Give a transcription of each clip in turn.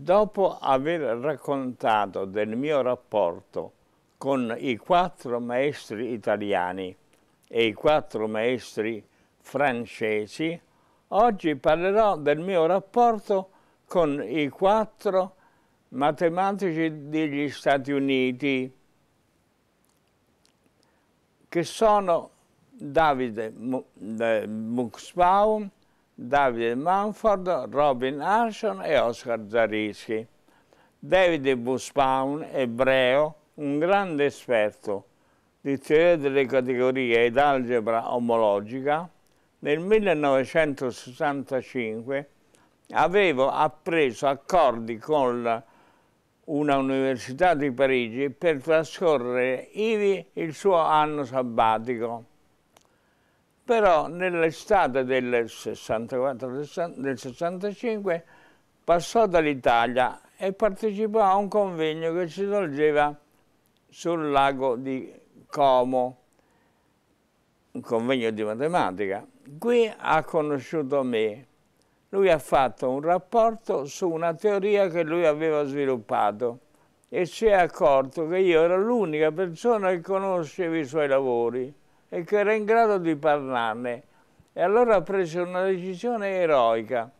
Dopo aver raccontato del mio rapporto con i quattro maestri italiani e i quattro maestri francesi, oggi parlerò del mio rapporto con i quattro matematici degli Stati Uniti, che sono Davide eh, Buxbaum, Davide Manford, Robin Arson e Oscar Zarischi. David Buspaun, ebreo, un grande esperto di teoria delle categorie ed algebra omologica, nel 1965 avevo appreso accordi con una università di Parigi per trascorrere ivi il suo anno sabbatico però nell'estate del 64-65 passò dall'Italia e partecipò a un convegno che si svolgeva sul lago di Como, un convegno di matematica. Qui ha conosciuto me. Lui ha fatto un rapporto su una teoria che lui aveva sviluppato e si è accorto che io ero l'unica persona che conosceva i suoi lavori e che era in grado di parlarne. E allora ha preso una decisione eroica.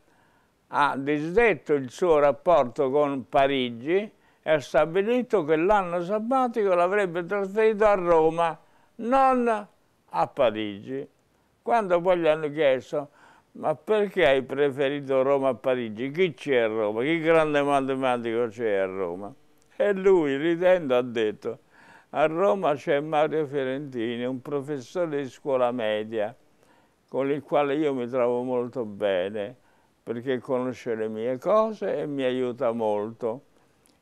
Ha disdetto il suo rapporto con Parigi e ha stabilito che l'anno sabbatico l'avrebbe trasferito a Roma, non a Parigi. Quando poi gli hanno chiesto ma perché hai preferito Roma a Parigi? Chi c'è a Roma? Che grande matematico c'è a Roma? E lui, ridendo, ha detto a Roma c'è Mario Fiorentini, un professore di scuola media, con il quale io mi trovo molto bene, perché conosce le mie cose e mi aiuta molto.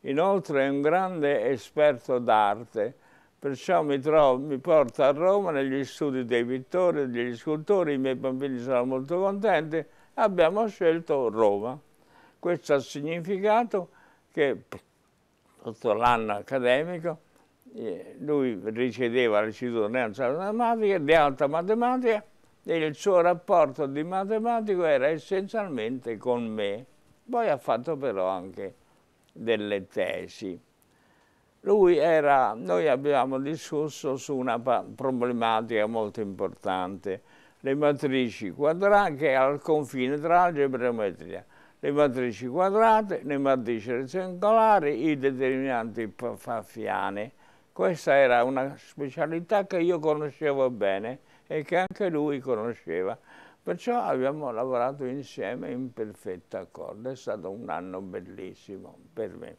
Inoltre è un grande esperto d'arte, perciò mi, trovo, mi, porta a Roma negli studi dei pittori, e degli scultori, i miei bambini sono molto contenti, abbiamo scelto Roma. Questo ha significato che tutto l'anno accademico eh, lui riceveva la cittadinanza matematica di alta matematica e il suo rapporto di matematico era essenzialmente con me. Poi ha fatto però anche delle tesi. Lui Era, noi abbiamo discusso su una problematica molto importante, le matrici quadrate, che è al confine tra algebra e geometria, le matrici quadrate, le matrici rettangolari, i determinanti fafiane. Questa era una specialità che io conoscevo bene e che anche lui conosceva. Perciò abbiamo lavorato insieme in perfetto accordo, è stato un anno bellissimo per me.